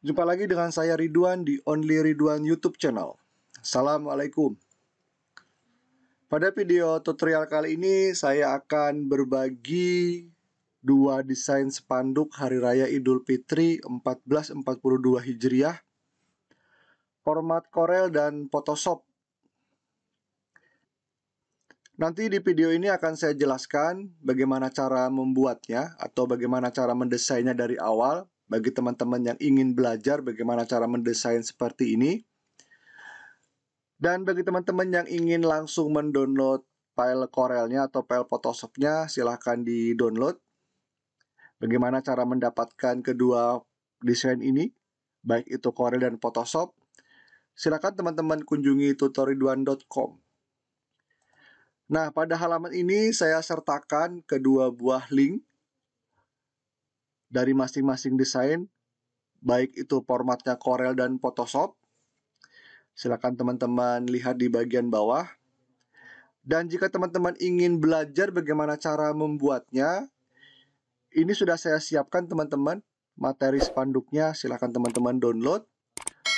Jumpa lagi dengan saya Ridwan di Only Ridwan YouTube channel. Assalamualaikum. Pada video tutorial kali ini saya akan berbagi dua desain spanduk Hari Raya Idul Fitri 1442 Hijriah format Corel dan Photoshop. Nanti di video ini akan saya jelaskan bagaimana cara membuatnya atau bagaimana cara mendesainnya dari awal bagi teman-teman yang ingin belajar bagaimana cara mendesain seperti ini. Dan bagi teman-teman yang ingin langsung mendownload file Corel-nya atau file Photoshop-nya, silahkan di-download. Bagaimana cara mendapatkan kedua desain ini, baik itu Corel dan Photoshop, silahkan teman-teman kunjungi tutorial.com. Nah, pada halaman ini saya sertakan kedua buah link dari masing-masing desain, baik itu formatnya Corel dan Photoshop. Silakan teman-teman lihat di bagian bawah. Dan jika teman-teman ingin belajar bagaimana cara membuatnya, ini sudah saya siapkan teman-teman materi spanduknya. Silakan teman-teman download,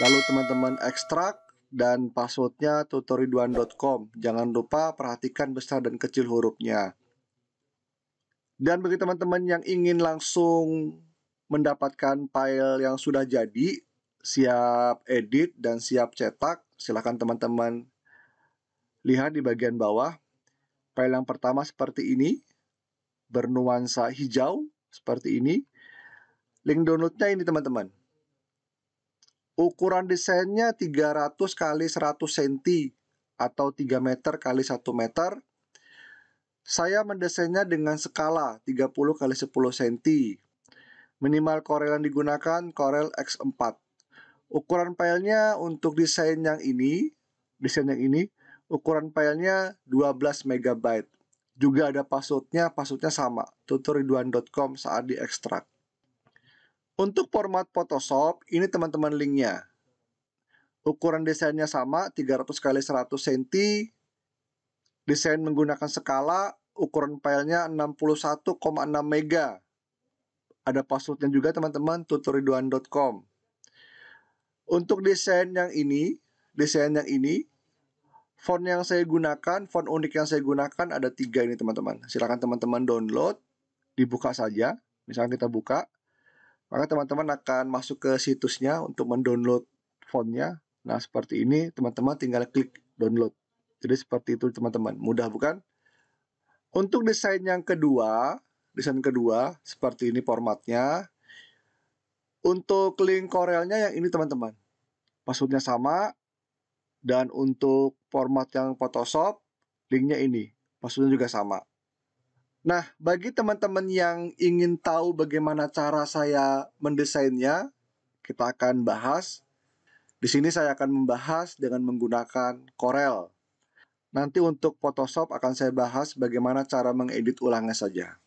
lalu teman-teman ekstrak dan passwordnya tutoriduan.com. Jangan lupa perhatikan besar dan kecil hurufnya. Dan bagi teman-teman yang ingin langsung mendapatkan file yang sudah jadi, siap edit dan siap cetak, silakan teman-teman lihat di bagian bawah. File yang pertama seperti ini, bernuansa hijau seperti ini. Link downloadnya ini teman-teman. Ukuran desainnya 300 x 100 cm atau 3 meter kali 1 meter saya mendesainnya dengan skala 30 kali 10 cm. Minimal korel yang digunakan Corel X4. Ukuran filenya untuk desain yang ini, desain yang ini, ukuran filenya 12 MB. Juga ada passwordnya, passwordnya sama, tutoriduan.com saat diekstrak. Untuk format Photoshop, ini teman-teman linknya. Ukuran desainnya sama, 300 kali 100 cm, Desain menggunakan skala, ukuran filenya 61,6 mega. Ada passwordnya juga teman-teman, tutoriduan.com. Untuk desain yang ini, desain yang ini, font yang saya gunakan, font unik yang saya gunakan ada tiga ini teman-teman. Silahkan teman-teman download, dibuka saja. Misalnya kita buka, maka teman-teman akan masuk ke situsnya untuk mendownload fontnya. Nah, seperti ini teman-teman tinggal klik download. Jadi seperti itu teman-teman. Mudah bukan? Untuk desain yang kedua, desain kedua seperti ini formatnya. Untuk link korelnya yang ini teman-teman. maksudnya sama. Dan untuk format yang Photoshop, linknya ini. maksudnya juga sama. Nah, bagi teman-teman yang ingin tahu bagaimana cara saya mendesainnya, kita akan bahas. Di sini saya akan membahas dengan menggunakan Corel. Nanti untuk Photoshop akan saya bahas bagaimana cara mengedit ulangnya saja.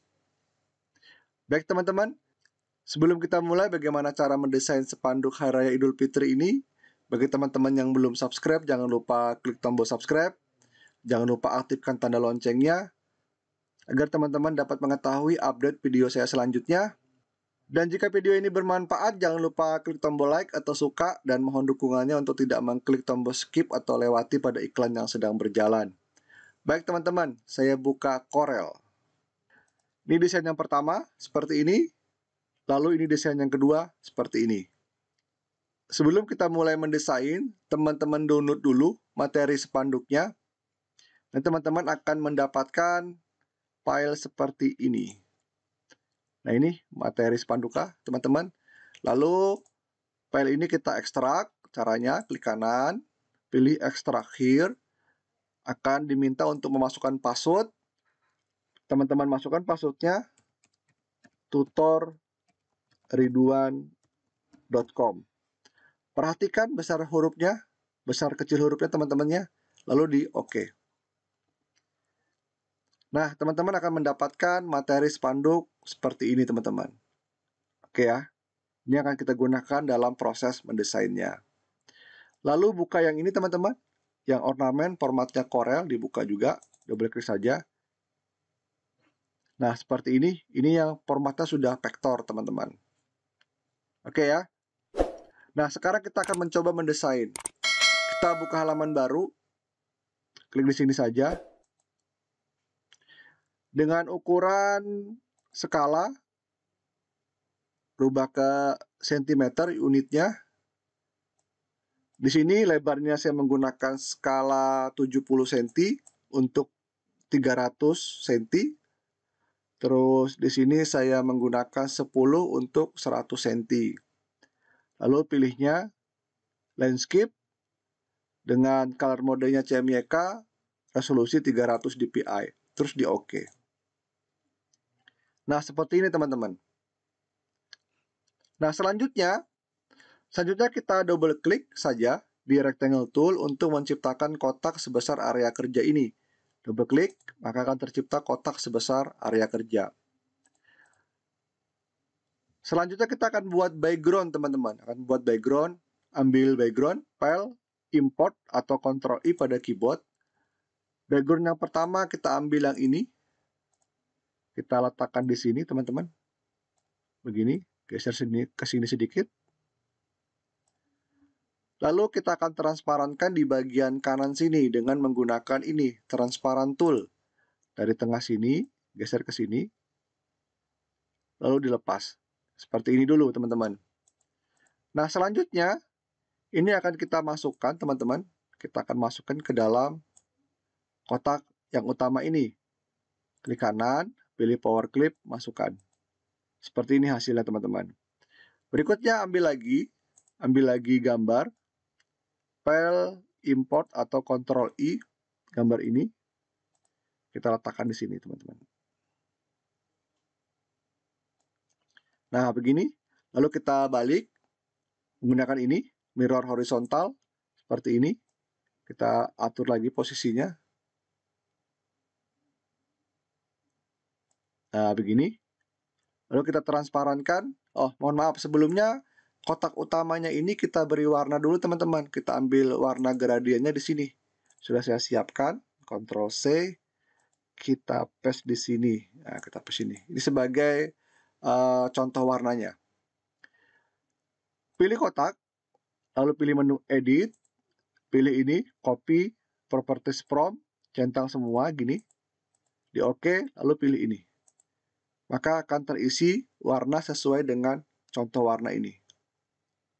Baik teman-teman, sebelum kita mulai bagaimana cara mendesain sepanduk Hari Raya Idul Fitri ini, bagi teman-teman yang belum subscribe, jangan lupa klik tombol subscribe, jangan lupa aktifkan tanda loncengnya, agar teman-teman dapat mengetahui update video saya selanjutnya. Dan jika video ini bermanfaat, jangan lupa klik tombol like atau suka dan mohon dukungannya untuk tidak mengklik tombol skip atau lewati pada iklan yang sedang berjalan. Baik teman-teman, saya buka Corel. Ini desain yang pertama, seperti ini. Lalu ini desain yang kedua, seperti ini. Sebelum kita mulai mendesain, teman-teman download dulu materi spanduknya. Dan teman-teman akan mendapatkan file seperti ini. Nah ini materi Spanduka teman-teman. Lalu file ini kita ekstrak. Caranya klik kanan, pilih ekstrak here. Akan diminta untuk memasukkan password. Teman-teman masukkan passwordnya tutor Perhatikan besar hurufnya, besar kecil hurufnya teman-temannya. Lalu di oke. OK. Nah, teman-teman akan mendapatkan materi spanduk seperti ini, teman-teman. Oke ya. Ini akan kita gunakan dalam proses mendesainnya. Lalu buka yang ini, teman-teman. Yang ornamen formatnya Corel dibuka juga. Double klik saja. Nah, seperti ini. Ini yang formatnya sudah vektor, teman-teman. Oke ya. Nah, sekarang kita akan mencoba mendesain. Kita buka halaman baru. Klik di sini saja dengan ukuran skala rubah ke sentimeter unitnya di sini lebarnya saya menggunakan skala 70 cm untuk 300 cm. Terus di sini saya menggunakan 10 untuk 100 cm. Lalu pilihnya landscape dengan color modenya CMYK, resolusi 300 dpi, terus di OK. Nah, seperti ini teman-teman. Nah, selanjutnya, selanjutnya kita double klik saja di Rectangle Tool untuk menciptakan kotak sebesar area kerja ini. Double klik, maka akan tercipta kotak sebesar area kerja. Selanjutnya kita akan buat background, teman-teman. Akan buat background, ambil background, file, import, atau Ctrl-I pada keyboard. Background yang pertama kita ambil yang ini, kita letakkan di sini teman-teman begini geser sini ke sini sedikit lalu kita akan transparankan di bagian kanan sini dengan menggunakan ini transparan tool dari tengah sini geser ke sini lalu dilepas seperti ini dulu teman-teman nah selanjutnya ini akan kita masukkan teman-teman kita akan masukkan ke dalam kotak yang utama ini klik kanan pilih power clip, masukkan. Seperti ini hasilnya teman-teman. Berikutnya ambil lagi, ambil lagi gambar, file, import atau control I, gambar ini. Kita letakkan di sini teman-teman. Nah, begini. Lalu kita balik menggunakan ini, mirror horizontal seperti ini. Kita atur lagi posisinya Nah, begini. Lalu kita transparankan. Oh, mohon maaf sebelumnya kotak utamanya ini kita beri warna dulu teman-teman. Kita ambil warna gradiennya di sini. Sudah saya siapkan. Ctrl C. Kita paste di sini. Nah, kita paste ini. Ini sebagai uh, contoh warnanya. Pilih kotak, lalu pilih menu edit, pilih ini, copy, properties from, centang semua, gini. Di oke, OK, lalu pilih ini maka akan terisi warna sesuai dengan contoh warna ini.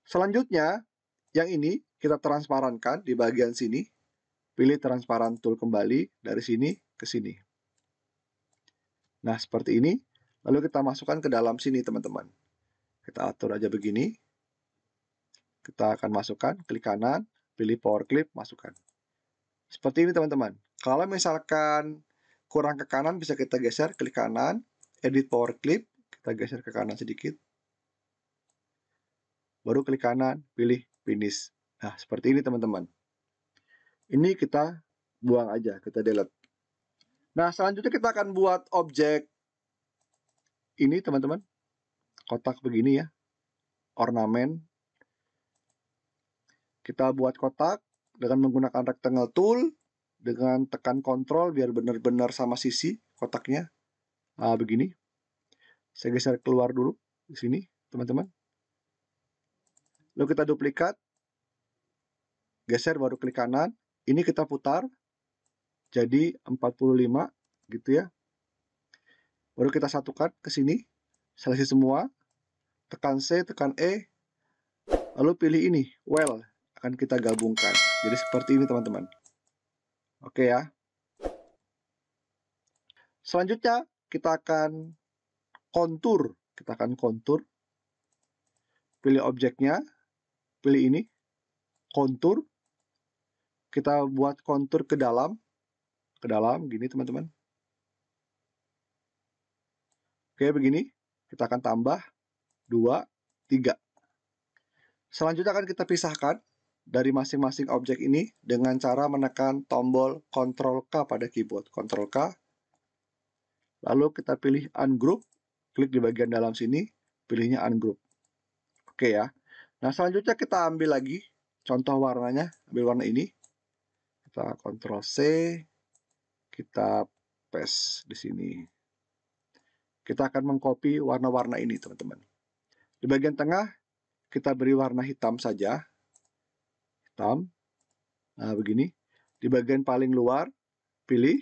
Selanjutnya, yang ini kita transparankan di bagian sini. Pilih transparan tool kembali dari sini ke sini. Nah, seperti ini. Lalu kita masukkan ke dalam sini, teman-teman. Kita atur aja begini. Kita akan masukkan, klik kanan, pilih power clip, masukkan. Seperti ini, teman-teman. Kalau misalkan kurang ke kanan, bisa kita geser, klik kanan, edit power clip, kita geser ke kanan sedikit. Baru klik kanan, pilih finish. Nah, seperti ini teman-teman. Ini kita buang aja, kita delete. Nah, selanjutnya kita akan buat objek ini teman-teman. Kotak begini ya. Ornamen. Kita buat kotak dengan menggunakan rectangle tool dengan tekan kontrol biar benar-benar sama sisi kotaknya. Nah, begini. Saya geser keluar dulu di sini, teman-teman. Lalu kita duplikat, geser baru klik kanan. Ini kita putar jadi 45 gitu ya. Baru kita satukan ke sini, seleksi semua, tekan C, tekan E, lalu pilih ini, well, akan kita gabungkan. Jadi seperti ini teman-teman. Oke ya. Selanjutnya kita akan kontur. Kita akan kontur. Pilih objeknya. Pilih ini. Kontur. Kita buat kontur ke dalam. Ke dalam, gini teman-teman. Oke, begini. Kita akan tambah 2, 3. Selanjutnya akan kita pisahkan dari masing-masing objek ini dengan cara menekan tombol Ctrl K pada keyboard. Ctrl K. Lalu kita pilih ungroup. Klik di bagian dalam sini, pilihnya ungroup. Oke ya. Nah, selanjutnya kita ambil lagi contoh warnanya, ambil warna ini. Kita Ctrl C, kita paste di sini. Kita akan mengcopy warna-warna ini, teman-teman. Di bagian tengah, kita beri warna hitam saja. Hitam. Nah, begini. Di bagian paling luar, pilih.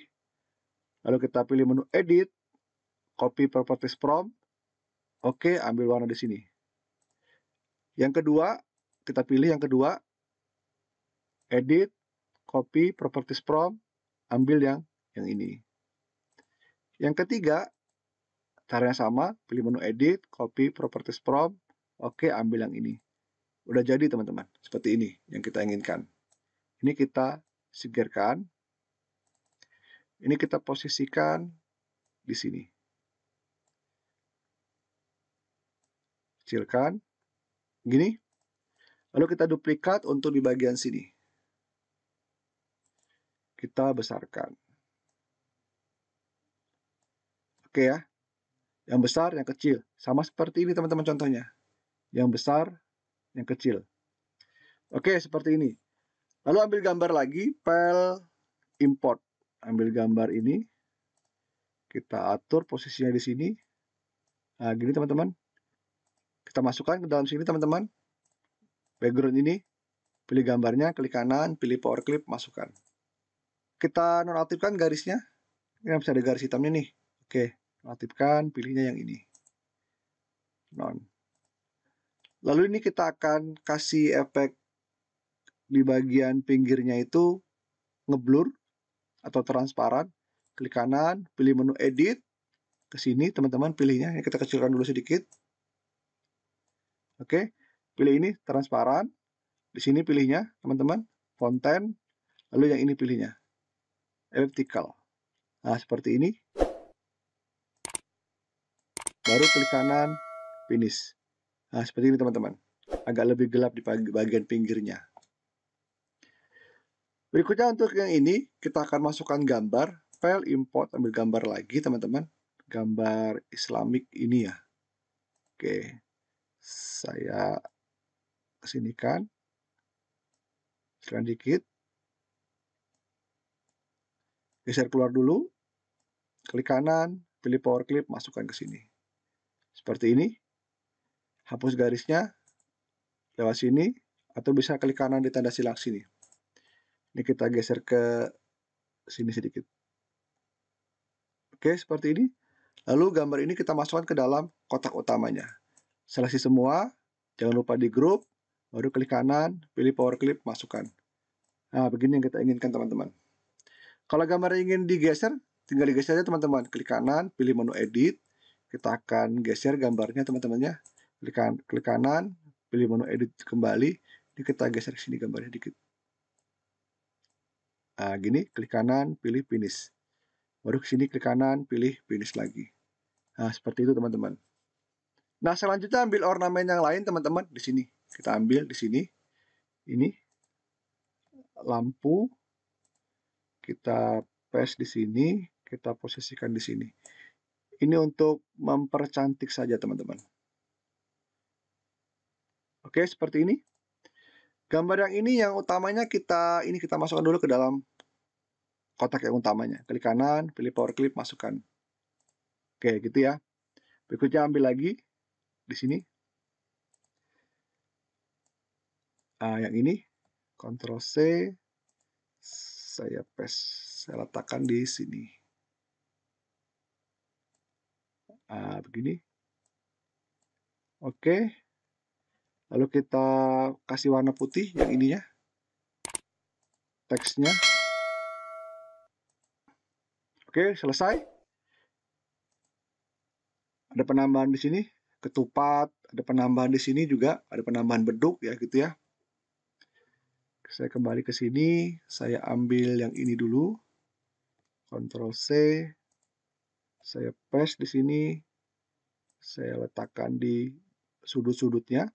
Lalu kita pilih menu Edit, copy properties prompt. Oke, ambil warna di sini. Yang kedua, kita pilih yang kedua. Edit, copy properties prompt, ambil yang yang ini. Yang ketiga, caranya sama, pilih menu edit, copy properties prompt, oke, ambil yang ini. Udah jadi teman-teman, seperti ini yang kita inginkan. Ini kita segerkan. Ini kita posisikan di sini. kecilkan. Gini. Lalu kita duplikat untuk di bagian sini. Kita besarkan. Oke ya. Yang besar, yang kecil. Sama seperti ini teman-teman contohnya. Yang besar, yang kecil. Oke, seperti ini. Lalu ambil gambar lagi, file import. Ambil gambar ini. Kita atur posisinya di sini. Nah, gini teman-teman. Kita masukkan ke dalam sini teman-teman. Background ini. Pilih gambarnya, klik kanan, pilih power clip, masukkan. Kita nonaktifkan garisnya. Ini bisa ada garis hitamnya nih. Oke, nonaktifkan, pilihnya yang ini. Non. Lalu ini kita akan kasih efek di bagian pinggirnya itu ngeblur atau transparan. Klik kanan, pilih menu edit, ke sini teman-teman pilihnya ini kita kecilkan dulu sedikit Oke, pilih ini transparan. Di sini pilihnya, teman-teman, konten. Lalu yang ini pilihnya, elliptical. Nah, seperti ini. Baru klik kanan, finish. Nah, seperti ini teman-teman. Agak lebih gelap di bagian pinggirnya. Berikutnya untuk yang ini, kita akan masukkan gambar. File import, ambil gambar lagi teman-teman. Gambar Islamic ini ya. Oke saya kesinikan kan dikit geser keluar dulu klik kanan pilih power clip masukkan ke sini seperti ini hapus garisnya lewat sini atau bisa klik kanan di tanda silang sini ini kita geser ke sini sedikit oke seperti ini lalu gambar ini kita masukkan ke dalam kotak utamanya Seleksi semua, jangan lupa di grup, baru klik kanan, pilih power clip, masukkan. Nah, begini yang kita inginkan teman-teman. Kalau gambar ingin digeser, tinggal digeser aja teman-teman. Klik kanan, pilih menu edit, kita akan geser gambarnya teman-temannya. Klik, kan klik kanan, pilih menu edit kembali, ini kita geser sini gambarnya dikit. Nah, gini, klik kanan, pilih finish. Baru ke sini klik kanan, pilih finish lagi. Nah, seperti itu teman-teman. Nah, selanjutnya ambil ornamen yang lain, teman-teman, di sini. Kita ambil di sini. Ini lampu kita paste di sini, kita posisikan di sini. Ini untuk mempercantik saja, teman-teman. Oke, seperti ini. Gambar yang ini yang utamanya kita ini kita masukkan dulu ke dalam kotak yang utamanya. Klik kanan, pilih power clip, masukkan. Oke, gitu ya. Berikutnya ambil lagi di sini. Uh, yang ini, Ctrl C, saya paste, saya letakkan di sini. Uh, begini. Oke. Lalu kita kasih warna putih yang ini ya. Teksnya. Oke, selesai. Ada penambahan di sini ketupat, ada penambahan di sini juga, ada penambahan beduk ya gitu ya. Saya kembali ke sini, saya ambil yang ini dulu. Ctrl C. Saya paste di sini. Saya letakkan di sudut-sudutnya.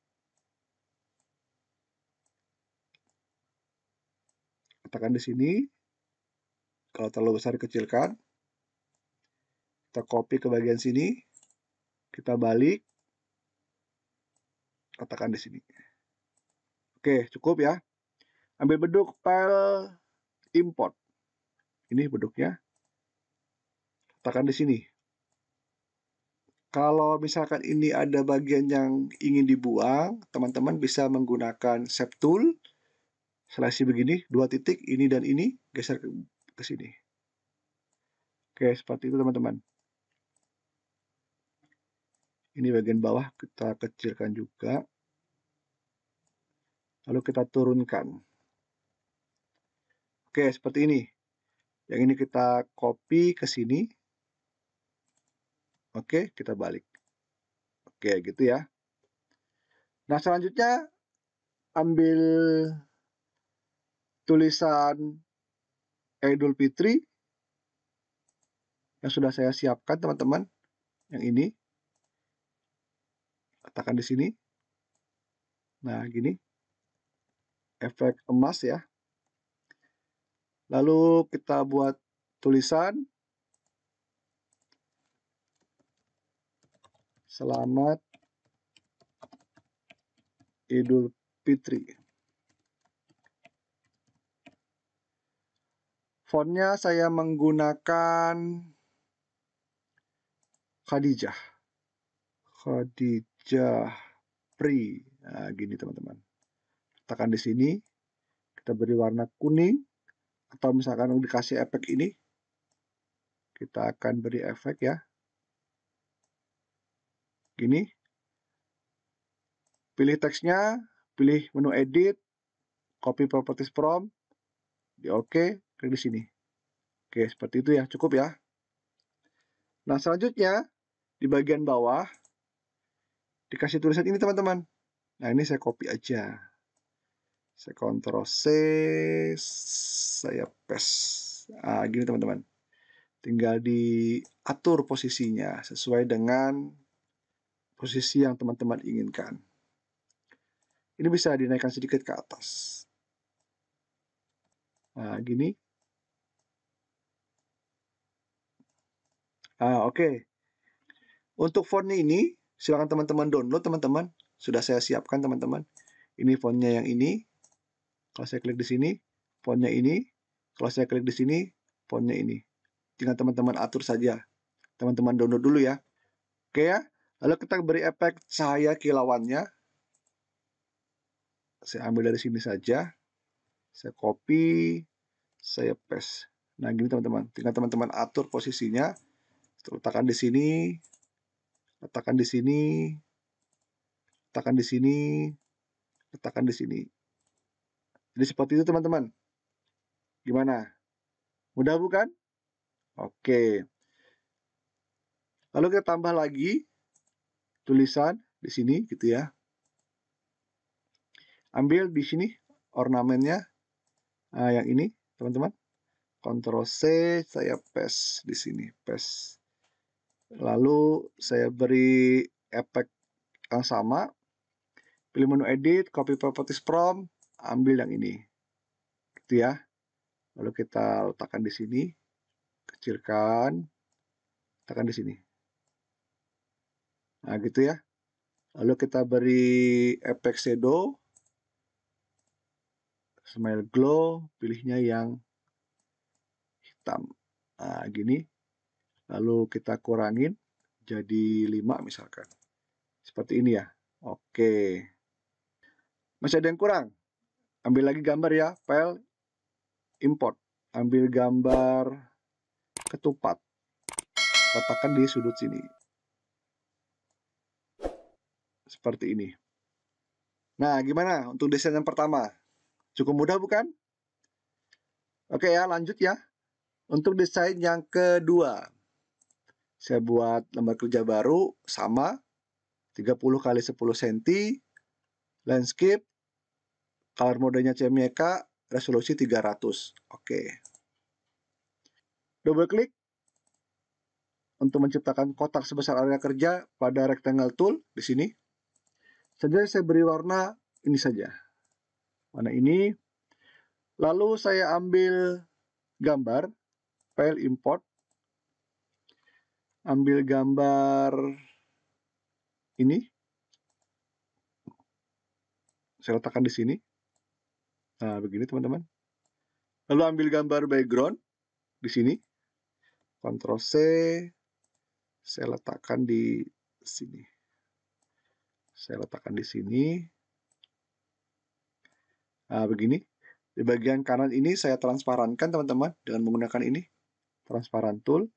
Letakkan di sini. Kalau terlalu besar kecilkan Kita copy ke bagian sini. Kita balik katakan di sini. Oke, cukup ya. Ambil beduk file import. Ini beduknya. katakan di sini. Kalau misalkan ini ada bagian yang ingin dibuang, teman-teman bisa menggunakan shape tool. Seleksi begini, dua titik, ini dan ini, geser ke sini. Oke, seperti itu teman-teman. Ini bagian bawah kita kecilkan juga. Lalu kita turunkan. Oke, seperti ini. Yang ini kita copy ke sini. Oke, kita balik. Oke, gitu ya. Nah, selanjutnya ambil tulisan Idul Fitri yang sudah saya siapkan teman-teman yang ini letakkan di sini. Nah, gini. Efek emas ya. Lalu kita buat tulisan. Selamat Idul Fitri. Fontnya saya menggunakan Khadijah. Khadijah. Jafri. Nah, gini teman-teman. Tekan di sini, kita beri warna kuning, atau misalkan dikasih efek ini, kita akan beri efek ya. Gini. Pilih teksnya, pilih menu edit, copy properties from, di OK, klik di sini. Oke, seperti itu ya, cukup ya. Nah, selanjutnya di bagian bawah dikasih tulisan ini teman-teman nah ini saya copy aja saya kontrol C saya paste Nah, gini teman-teman tinggal diatur posisinya sesuai dengan posisi yang teman-teman inginkan ini bisa dinaikkan sedikit ke atas nah gini ah oke okay. untuk font ini Silahkan teman-teman download teman-teman. Sudah saya siapkan teman-teman. Ini fontnya yang ini. Kalau saya klik di sini, fontnya ini. Kalau saya klik di sini, fontnya ini. Tinggal teman-teman atur saja. Teman-teman download dulu ya. Oke ya. Lalu kita beri efek cahaya kilauannya. Saya ambil dari sini saja. Saya copy. Saya paste. Nah, gini teman-teman. Tinggal teman-teman atur posisinya. terletakkan di sini letakkan di sini, letakkan di sini, letakkan di sini. Jadi seperti itu teman-teman. Gimana? Mudah bukan? Oke. Lalu kita tambah lagi tulisan di sini gitu ya. Ambil di sini ornamennya uh, yang ini teman-teman. Ctrl C, saya paste di sini, paste. Lalu saya beri efek yang sama. Pilih menu edit, copy properties prompt, ambil yang ini. Gitu ya. Lalu kita letakkan di sini. Kecilkan. Letakkan di sini. Nah, gitu ya. Lalu kita beri efek shadow. Smile glow, pilihnya yang hitam. Nah, gini. Lalu kita kurangin jadi 5 misalkan. Seperti ini ya. Oke. Masih ada yang kurang? Ambil lagi gambar ya, file import. Ambil gambar ketupat. Letakkan di sudut sini. Seperti ini. Nah, gimana untuk desain yang pertama? Cukup mudah bukan? Oke ya, lanjut ya. Untuk desain yang kedua, saya buat lembar kerja baru sama 30 kali 10 cm landscape color modenya CMYK resolusi 300 oke okay. double klik untuk menciptakan kotak sebesar area kerja pada rectangle tool di sini saja saya beri warna ini saja warna ini lalu saya ambil gambar file import ambil gambar ini. Saya letakkan di sini. Nah, begini teman-teman. Lalu ambil gambar background di sini. Ctrl C. Saya letakkan di sini. Saya letakkan di sini. Nah, begini. Di bagian kanan ini saya transparankan teman-teman dengan menggunakan ini. Transparan tool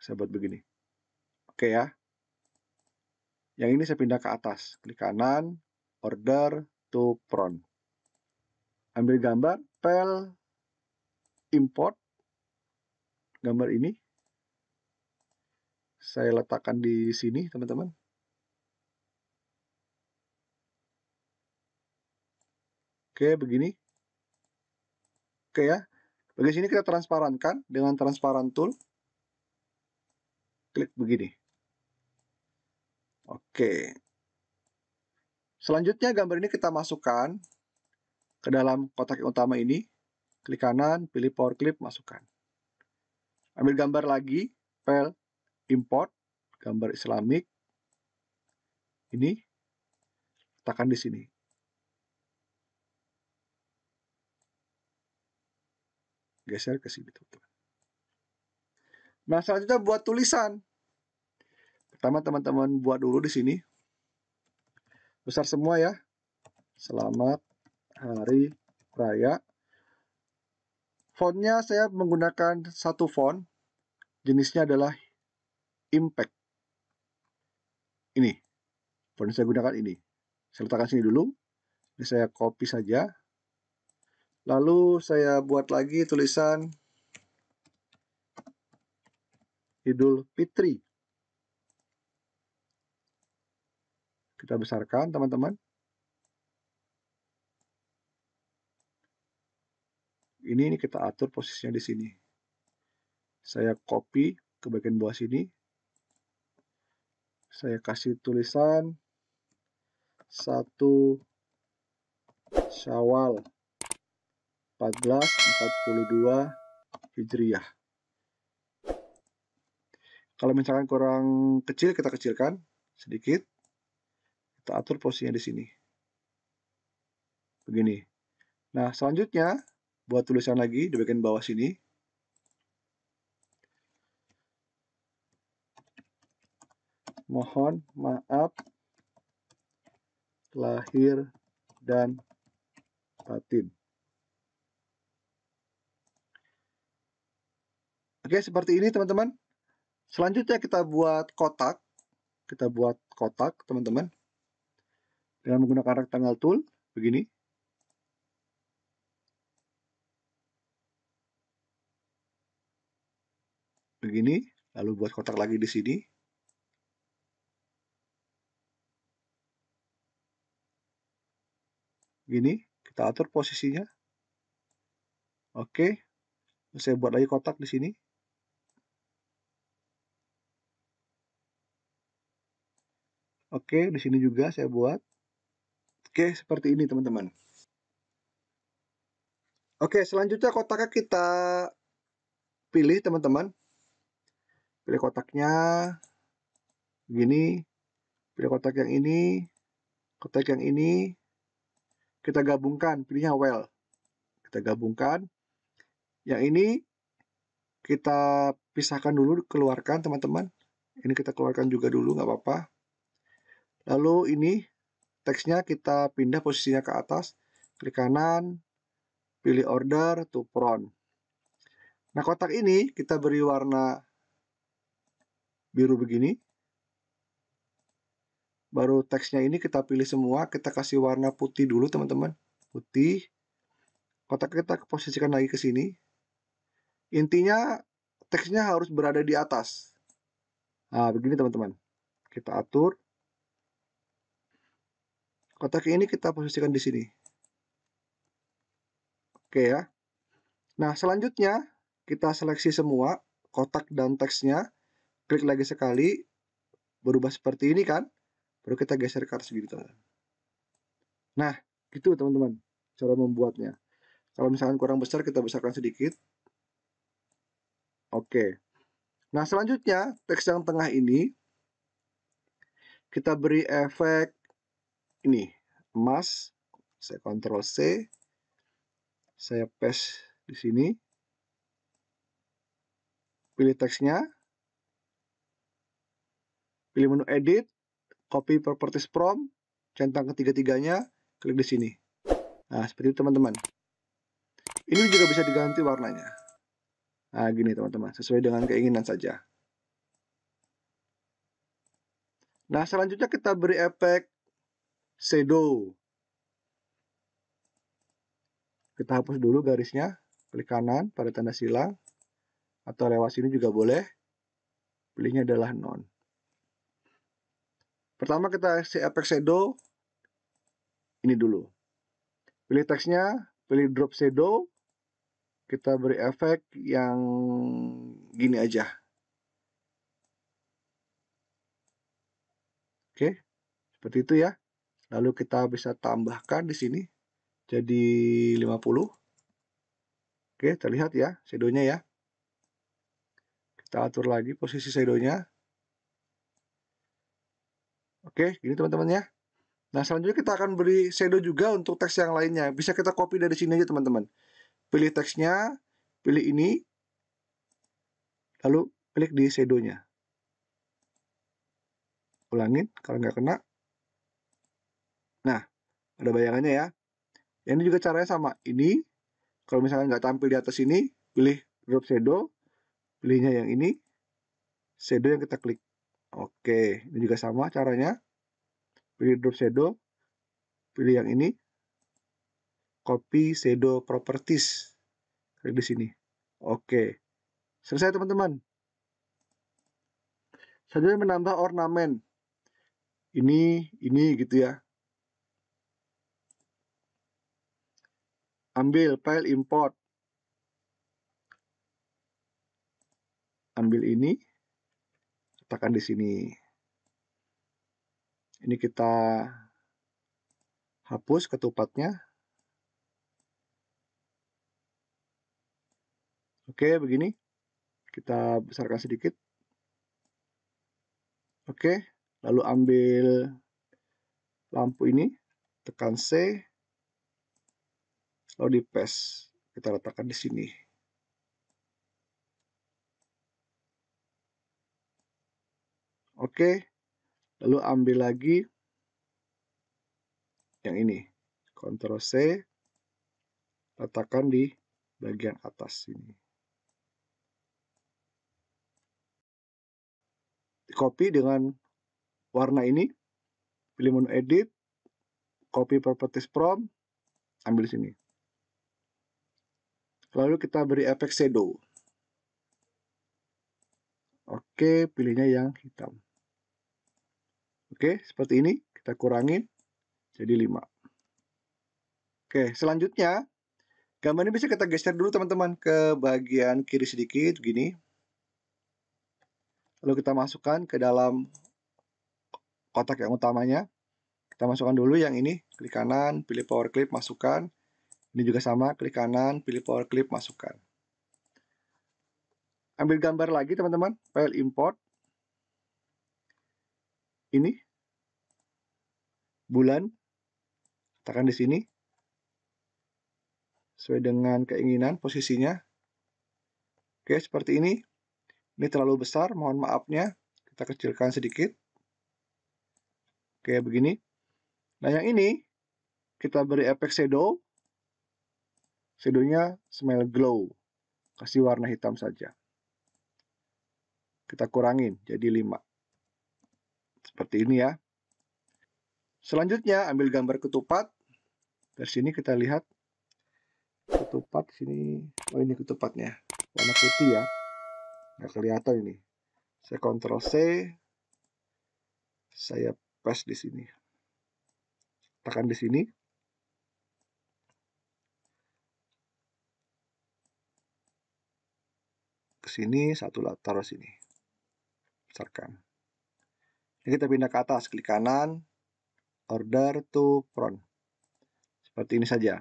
saya buat begini. Oke ya. Yang ini saya pindah ke atas. Klik kanan, order to front. Ambil gambar, pel, import, gambar ini. Saya letakkan di sini, teman-teman. Oke, begini. Oke ya. Bagi sini kita transparankan dengan transparan tool klik begini. Oke. Selanjutnya gambar ini kita masukkan ke dalam kotak yang utama ini. Klik kanan, pilih power clip, masukkan. Ambil gambar lagi, file, import, gambar islamic. Ini, letakkan di sini. Geser ke sini, teman Nah, selanjutnya buat tulisan. Pertama teman-teman buat dulu di sini. Besar semua ya. Selamat Hari Raya. Fontnya saya menggunakan satu font. Jenisnya adalah Impact. Ini. Font saya gunakan ini. Saya letakkan sini dulu. Ini saya copy saja. Lalu saya buat lagi tulisan Idul Fitri. Kita besarkan, teman-teman. Ini, ini kita atur posisinya di sini. Saya copy ke bagian bawah sini. Saya kasih tulisan satu Syawal 1442 Hijriah. Kalau misalkan kurang kecil, kita kecilkan sedikit. Kita atur posisinya di sini. Begini. Nah, selanjutnya, buat tulisan lagi di bagian bawah sini. Mohon maaf lahir dan batin. Oke, seperti ini teman-teman. Selanjutnya kita buat kotak. Kita buat kotak, teman-teman. Dengan menggunakan rectangle tool, begini. Begini, lalu buat kotak lagi di sini. Gini, kita atur posisinya. Oke. Saya buat lagi kotak di sini. Oke, di sini juga saya buat. Oke, seperti ini teman-teman. Oke, selanjutnya kotaknya kita pilih teman-teman. Pilih kotaknya gini. Pilih kotak yang ini, kotak yang ini. Kita gabungkan, pilihnya well. Kita gabungkan. Yang ini kita pisahkan dulu, keluarkan teman-teman. Ini kita keluarkan juga dulu, nggak apa-apa. Lalu ini teksnya kita pindah posisinya ke atas. Klik kanan, pilih order to front. Nah, kotak ini kita beri warna biru begini. Baru teksnya ini kita pilih semua, kita kasih warna putih dulu teman-teman. Putih. Kotak kita posisikan lagi ke sini. Intinya teksnya harus berada di atas. Nah, begini teman-teman. Kita atur kotak ini kita posisikan di sini. Oke ya. Nah, selanjutnya kita seleksi semua kotak dan teksnya. Klik lagi sekali. Berubah seperti ini kan. Baru kita geser ke atas gitu. Nah, gitu teman-teman. Cara membuatnya. Kalau misalkan kurang besar, kita besarkan sedikit. Oke. Nah, selanjutnya, teks yang tengah ini, kita beri efek ini emas saya kontrol C saya paste di sini pilih teksnya pilih menu edit copy properties from centang ketiga-tiganya klik di sini nah seperti itu teman-teman ini juga bisa diganti warnanya nah gini teman-teman sesuai dengan keinginan saja nah selanjutnya kita beri efek Sedo. Kita hapus dulu garisnya, klik kanan pada tanda silang, atau lewat sini juga boleh. Pilihnya adalah non. Pertama kita efek sedo ini dulu. Pilih teksnya, pilih drop sedo. kita beri efek yang gini aja. Oke, seperti itu ya. Lalu kita bisa tambahkan di sini jadi 50. Oke, terlihat ya shadow ya. Kita atur lagi posisi shadow Oke, gini teman-teman ya. Nah, selanjutnya kita akan beri shadow juga untuk teks yang lainnya. Bisa kita copy dari sini aja, teman-teman. Pilih teksnya, pilih ini, lalu klik di shadownya. Ulangin, kalau nggak kena. Nah, ada bayangannya ya. Ini juga caranya sama. Ini, kalau misalnya nggak tampil di atas ini, pilih drop shadow, pilihnya yang ini, shadow yang kita klik. Oke, ini juga sama caranya. Pilih drop shadow, pilih yang ini, copy shadow properties. Klik di sini. Oke, selesai teman-teman. Selanjutnya menambah ornamen. Ini, ini gitu ya. ambil file import ambil ini letakkan di sini ini kita hapus ketupatnya oke begini kita besarkan sedikit oke lalu ambil lampu ini tekan C lalu oh, di paste kita letakkan di sini oke lalu ambil lagi yang ini Ctrl C letakkan di bagian atas ini di copy dengan warna ini pilih menu edit copy properties from ambil sini Lalu kita beri efek shadow. Oke, pilihnya yang hitam. Oke, seperti ini. Kita kurangin jadi 5. Oke, selanjutnya gambar ini bisa kita geser dulu teman-teman ke bagian kiri sedikit gini. Lalu kita masukkan ke dalam kotak yang utamanya. Kita masukkan dulu yang ini, klik kanan, pilih power clip, masukkan. Ini juga sama, klik kanan, pilih power clip, masukkan. Ambil gambar lagi teman-teman, file import. Ini. Bulan. Katakan di sini. Sesuai dengan keinginan posisinya. Oke, seperti ini. Ini terlalu besar, mohon maafnya. Kita kecilkan sedikit. Oke, begini. Nah, yang ini kita beri efek shadow Sedunia smell glow. Kasih warna hitam saja. Kita kurangin jadi 5. Seperti ini ya. Selanjutnya ambil gambar ketupat. Dari sini kita lihat ketupat sini. Oh ini ketupatnya. Warna putih ya. Nggak kelihatan ini. Saya kontrol C. Saya paste di sini. Tekan di sini. sini, satu taruh sini. Besarkan. Ini kita pindah ke atas, klik kanan, order to front. Seperti ini saja.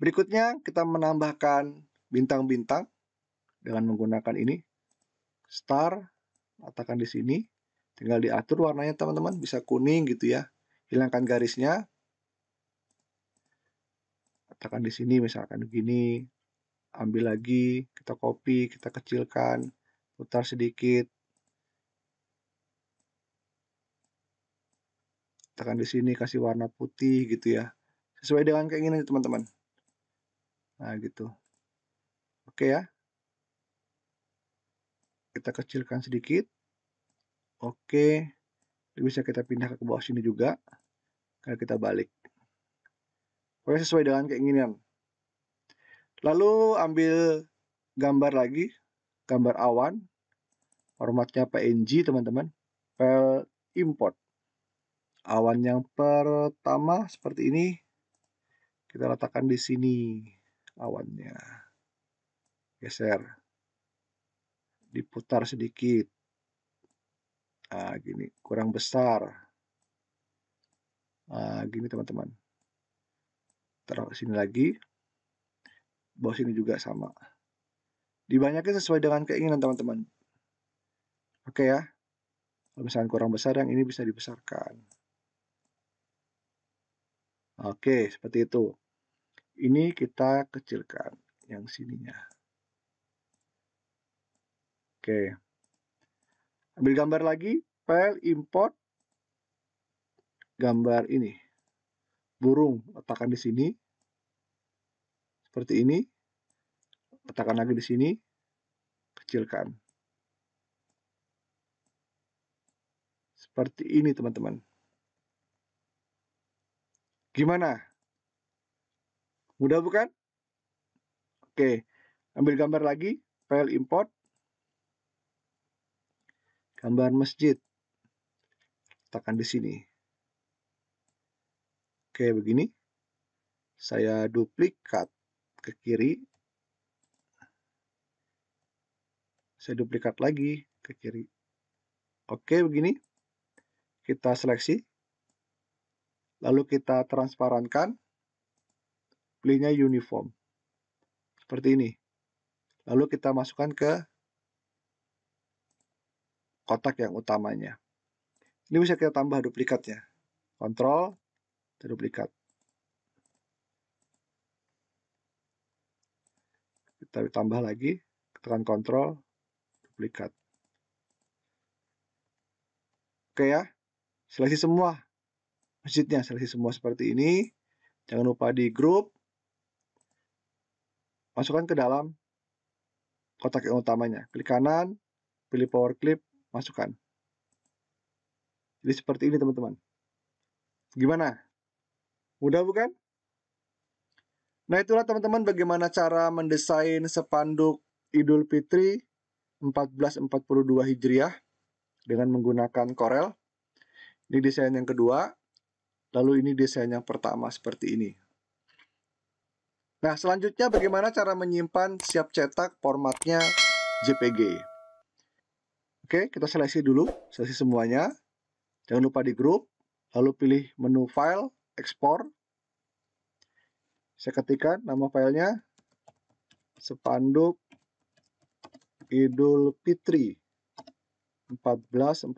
Berikutnya kita menambahkan bintang-bintang dengan menggunakan ini. Star, letakkan di sini. Tinggal diatur warnanya teman-teman, bisa kuning gitu ya. Hilangkan garisnya, letakkan di sini misalkan begini ambil lagi, kita copy, kita kecilkan, putar sedikit. Tekan di sini, kasih warna putih gitu ya. Sesuai dengan keinginan teman-teman. Nah, gitu. Oke ya. Kita kecilkan sedikit. Oke. Bisa kita pindah ke bawah sini juga. Kalau kita balik. Pokoknya sesuai dengan keinginan. Lalu ambil gambar lagi, gambar awan. Formatnya PNG, teman-teman. File import. Awan yang pertama seperti ini. Kita letakkan di sini awannya. Geser. Diputar sedikit. Nah, gini. Kurang besar. Nah, gini teman-teman. Taruh sini lagi bawah sini juga sama dibanyakin sesuai dengan keinginan teman-teman oke ya kalau misalnya kurang besar yang ini bisa dibesarkan oke seperti itu ini kita kecilkan yang sininya oke ambil gambar lagi file import gambar ini burung letakkan di sini seperti ini. Letakkan lagi di sini. Kecilkan. Seperti ini, teman-teman. Gimana? Mudah bukan? Oke. Ambil gambar lagi. File import. Gambar masjid. Letakkan di sini. Oke, begini. Saya duplikat ke kiri saya duplikat lagi ke kiri oke begini kita seleksi lalu kita transparankan pilihnya uniform seperti ini lalu kita masukkan ke kotak yang utamanya ini bisa kita tambah duplikatnya kontrol duplikat kita tambah lagi tekan kontrol duplikat oke ya seleksi semua masjidnya seleksi semua seperti ini jangan lupa di grup masukkan ke dalam kotak yang utamanya klik kanan pilih power clip masukkan jadi seperti ini teman-teman gimana mudah bukan Nah itulah teman-teman bagaimana cara mendesain sepanduk Idul Fitri 1442 Hijriah dengan menggunakan Corel. Ini desain yang kedua, lalu ini desain yang pertama seperti ini. Nah, selanjutnya bagaimana cara menyimpan siap cetak formatnya JPG. Oke, kita seleksi dulu, seleksi semuanya. Jangan lupa di grup, lalu pilih menu file, export saya ketikkan nama filenya Sepanduk Idul Fitri 1442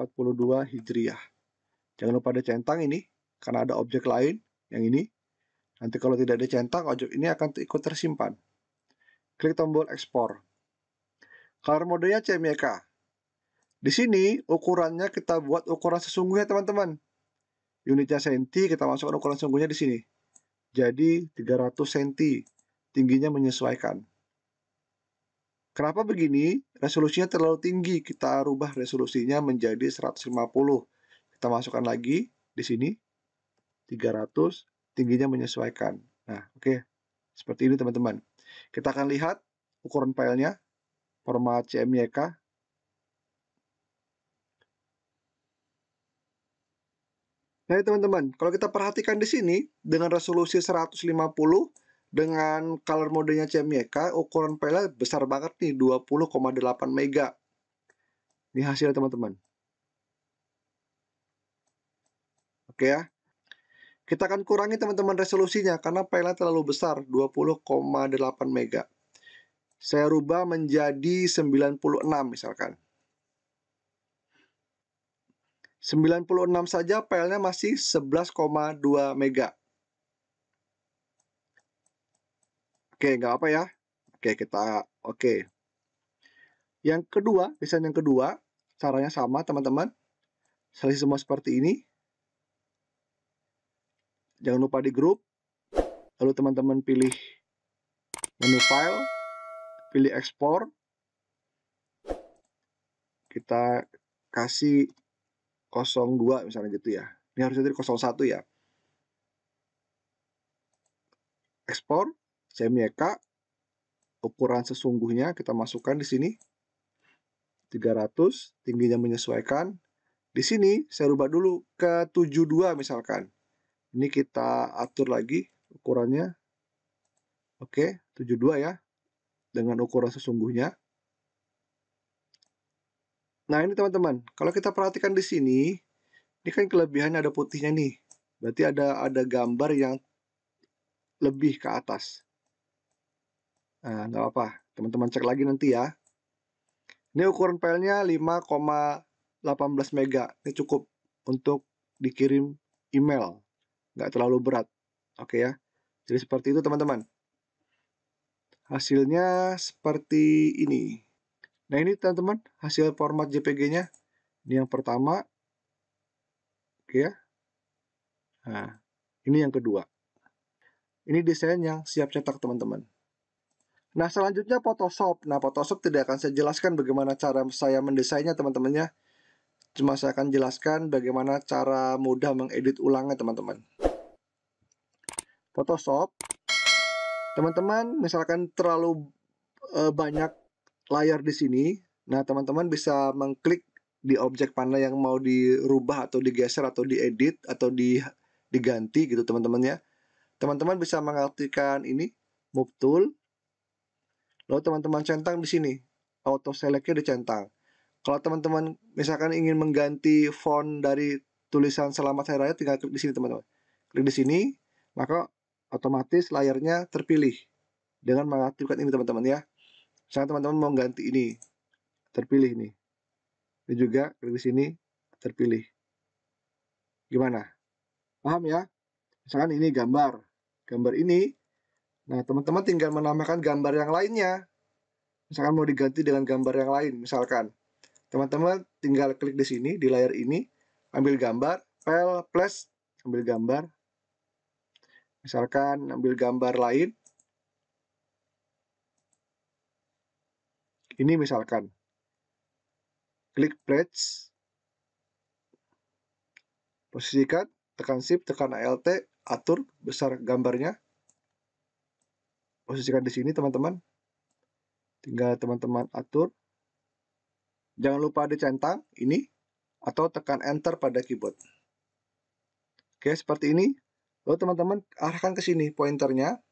Hijriah. Jangan lupa ada centang ini karena ada objek lain yang ini. Nanti kalau tidak ada centang, objek ini akan ikut tersimpan. Klik tombol ekspor. Color modenya CMYK. Di sini ukurannya kita buat ukuran sesungguhnya teman-teman. Unitnya senti, kita masukkan ukuran sesungguhnya di sini jadi 300 cm tingginya menyesuaikan. Kenapa begini? Resolusinya terlalu tinggi. Kita rubah resolusinya menjadi 150. Kita masukkan lagi di sini 300 tingginya menyesuaikan. Nah, oke. Okay. Seperti ini teman-teman. Kita akan lihat ukuran filenya format CMYK Nah, teman-teman, kalau kita perhatikan di sini dengan resolusi 150 dengan color modenya CMYK, ukuran file besar banget nih 20,8 mega. Ini hasilnya teman-teman. Oke ya. Kita akan kurangi teman-teman resolusinya karena file terlalu besar 20,8 mega. Saya rubah menjadi 96 misalkan. 96 saja PL-nya masih 11,2 mega. Oke, nggak apa ya. Oke, kita oke. Yang kedua, desain yang kedua, caranya sama teman-teman. Selisih semua seperti ini. Jangan lupa di grup. Lalu teman-teman pilih menu file, pilih ekspor. Kita kasih 02 misalnya gitu ya. Ini harusnya dari 01 ya. Ekspor, CMYK, ukuran sesungguhnya kita masukkan di sini. 300, tingginya menyesuaikan. Di sini saya rubah dulu ke 72 misalkan. Ini kita atur lagi ukurannya. Oke, 72 ya. Dengan ukuran sesungguhnya. Nah, ini teman-teman, kalau kita perhatikan di sini, ini kan kelebihannya ada putihnya nih. Berarti ada ada gambar yang lebih ke atas. Nah, nggak apa-apa. Teman-teman cek lagi nanti ya. Ini ukuran filenya 5,18 mega. Ini cukup untuk dikirim email. Nggak terlalu berat. Oke ya. Jadi seperti itu teman-teman. Hasilnya seperti ini. Nah ini teman-teman hasil format JPG-nya. Ini yang pertama. Oke ya. Nah, ini yang kedua. Ini desain yang siap cetak teman-teman. Nah selanjutnya Photoshop. Nah Photoshop tidak akan saya jelaskan bagaimana cara saya mendesainnya teman-temannya. Cuma saya akan jelaskan bagaimana cara mudah mengedit ulangnya teman-teman. Photoshop. Teman-teman misalkan terlalu eh, banyak layar di sini. Nah, teman-teman bisa mengklik di objek panel yang mau dirubah atau digeser atau diedit atau di diganti gitu teman-teman ya. Teman-teman bisa mengaktifkan ini move tool. Lalu teman-teman centang di sini. Auto select-nya dicentang. Kalau teman-teman misalkan ingin mengganti font dari tulisan selamat hari raya tinggal klik di sini teman-teman. Klik di sini, maka otomatis layarnya terpilih dengan mengaktifkan ini teman-teman ya. Misalnya teman-teman mau ganti ini, terpilih nih. Ini juga klik di sini terpilih. Gimana? Paham ya? Misalkan ini gambar. Gambar ini. Nah, teman-teman tinggal menambahkan gambar yang lainnya. Misalkan mau diganti dengan gambar yang lain, misalkan. Teman-teman tinggal klik di sini, di layar ini. Ambil gambar, file, plus, ambil gambar. Misalkan ambil gambar lain. ini misalkan klik pledge posisikan tekan shift tekan alt atur besar gambarnya posisikan di sini teman-teman tinggal teman-teman atur jangan lupa ada centang ini atau tekan enter pada keyboard oke seperti ini lalu teman-teman arahkan ke sini pointernya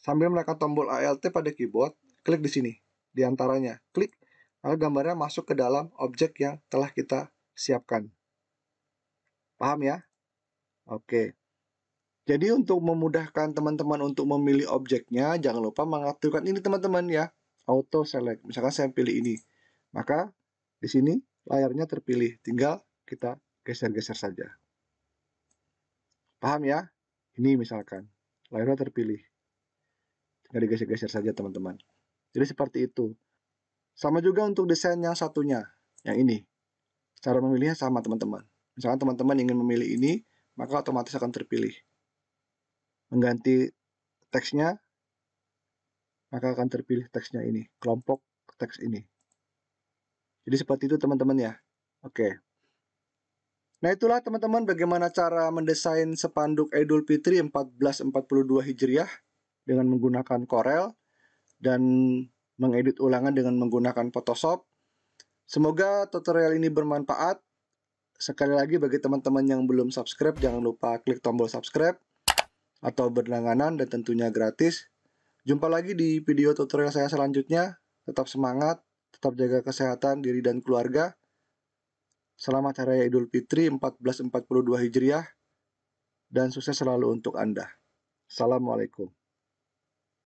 sambil menekan tombol alt pada keyboard klik di sini diantaranya Klik, maka gambarnya masuk ke dalam objek yang telah kita siapkan. Paham ya? Oke. Jadi untuk memudahkan teman-teman untuk memilih objeknya, jangan lupa mengaturkan ini teman-teman ya. Auto select. Misalkan saya pilih ini. Maka di sini layarnya terpilih. Tinggal kita geser-geser saja. Paham ya? Ini misalkan. Layarnya terpilih. Tinggal digeser-geser saja teman-teman. Jadi seperti itu. Sama juga untuk desain yang satunya, yang ini. Cara memilihnya sama teman-teman. Misalkan teman-teman ingin memilih ini, maka otomatis akan terpilih. Mengganti teksnya, maka akan terpilih teksnya ini, kelompok teks ini. Jadi seperti itu teman-teman ya. Oke. Nah itulah teman-teman bagaimana cara mendesain sepanduk Idul Fitri 1442 Hijriah dengan menggunakan Corel dan mengedit ulangan dengan menggunakan Photoshop. Semoga tutorial ini bermanfaat. Sekali lagi bagi teman-teman yang belum subscribe, jangan lupa klik tombol subscribe atau berlangganan dan tentunya gratis. Jumpa lagi di video tutorial saya selanjutnya. Tetap semangat, tetap jaga kesehatan diri dan keluarga. Selamat Hari Raya Idul Fitri 1442 Hijriah dan sukses selalu untuk Anda. Assalamualaikum.